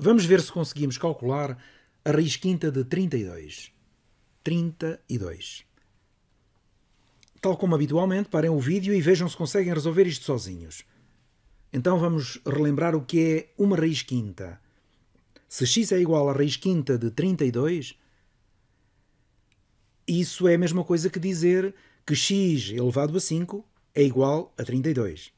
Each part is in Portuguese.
Vamos ver se conseguimos calcular a raiz quinta de 32. 32. Tal como habitualmente, parem o vídeo e vejam se conseguem resolver isto sozinhos. Então vamos relembrar o que é uma raiz quinta. Se x é igual à raiz quinta de 32, isso é a mesma coisa que dizer que x elevado a 5 é igual a 32.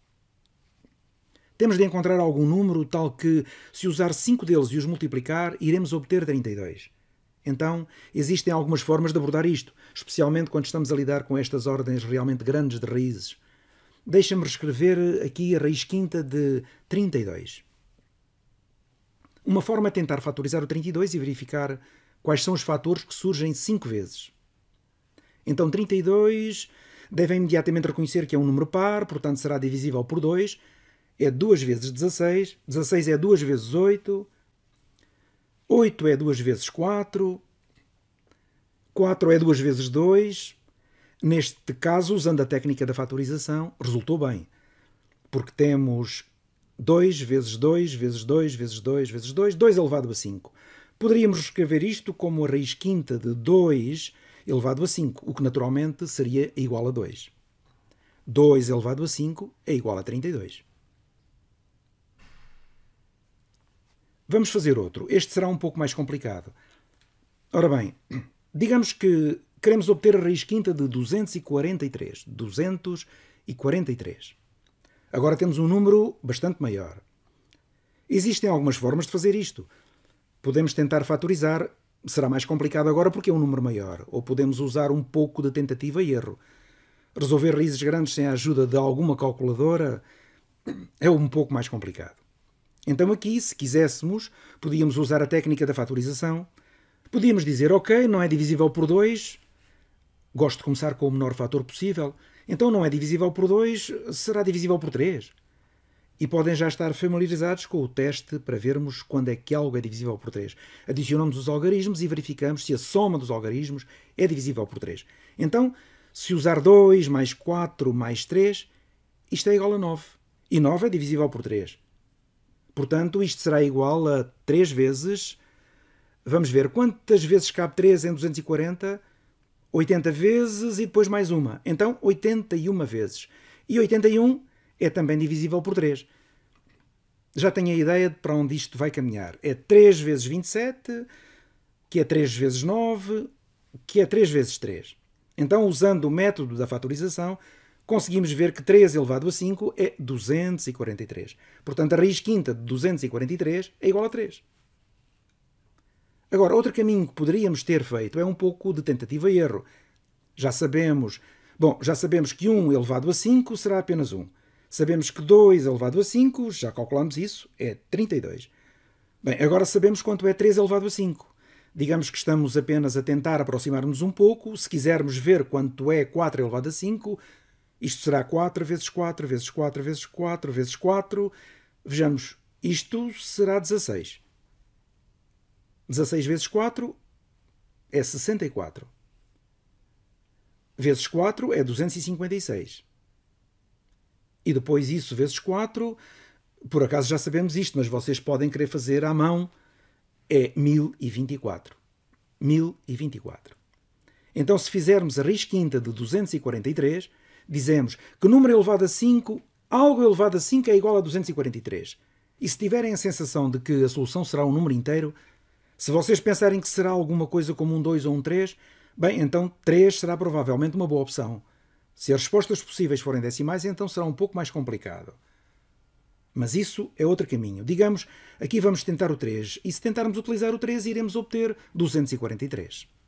Temos de encontrar algum número tal que, se usar 5 deles e os multiplicar, iremos obter 32. Então, existem algumas formas de abordar isto, especialmente quando estamos a lidar com estas ordens realmente grandes de raízes. Deixa-me reescrever aqui a raiz quinta de 32. Uma forma é tentar fatorizar o 32 e verificar quais são os fatores que surgem 5 vezes. Então, 32 devem imediatamente reconhecer que é um número par, portanto será divisível por 2, é 2 vezes 16, 16 é 2 vezes 8, 8 é 2 vezes 4, 4 é 2 vezes 2. Neste caso, usando a técnica da fatorização, resultou bem, porque temos 2 vezes 2 vezes 2 vezes 2 vezes 2, 2 elevado a 5. Poderíamos escrever isto como a raiz quinta de 2 elevado a 5, o que naturalmente seria igual a 2. 2 elevado a 5 é igual a 32. Vamos fazer outro. Este será um pouco mais complicado. Ora bem, digamos que queremos obter a raiz quinta de 243. 243. Agora temos um número bastante maior. Existem algumas formas de fazer isto. Podemos tentar fatorizar, será mais complicado agora porque é um número maior, ou podemos usar um pouco de tentativa e erro. Resolver raízes grandes sem a ajuda de alguma calculadora é um pouco mais complicado. Então, aqui, se quiséssemos, podíamos usar a técnica da fatorização. Podíamos dizer, ok, não é divisível por 2, gosto de começar com o menor fator possível, então não é divisível por 2, será divisível por 3. E podem já estar familiarizados com o teste para vermos quando é que algo é divisível por 3. Adicionamos os algarismos e verificamos se a soma dos algarismos é divisível por 3. Então, se usar 2 mais 4 mais 3, isto é igual a 9. E 9 é divisível por 3. Portanto, isto será igual a 3 vezes. Vamos ver quantas vezes cabe 3 em 240? 80 vezes e depois mais uma. Então, 81 vezes. E 81 é também divisível por 3. Já tenho a ideia de para onde isto vai caminhar. É 3 vezes 27, que é 3 vezes 9, que é 3 vezes 3. Então, usando o método da fatorização, conseguimos ver que 3 elevado a 5 é 243. Portanto, a raiz quinta de 243 é igual a 3. Agora, outro caminho que poderíamos ter feito é um pouco de tentativa e erro. Já sabemos, bom, já sabemos que 1 elevado a 5 será apenas 1. Sabemos que 2 elevado a 5, já calculamos isso, é 32. Bem, agora sabemos quanto é 3 elevado a 5. Digamos que estamos apenas a tentar aproximar-nos um pouco. Se quisermos ver quanto é 4 elevado a 5, isto será 4 vezes 4 vezes 4 vezes 4 vezes 4. Vejamos, isto será 16. 16 vezes 4 é 64. Vezes 4 é 256. E depois isso vezes 4, por acaso já sabemos isto, mas vocês podem querer fazer à mão, é 1024. 1024. Então, se fizermos a raiz quinta de 243, dizemos que número elevado a 5, algo elevado a 5 é igual a 243. E se tiverem a sensação de que a solução será um número inteiro, se vocês pensarem que será alguma coisa como um 2 ou um 3, bem, então 3 será provavelmente uma boa opção. Se as respostas possíveis forem decimais, então será um pouco mais complicado. Mas isso é outro caminho. Digamos, aqui vamos tentar o 3, e se tentarmos utilizar o 3, iremos obter 243.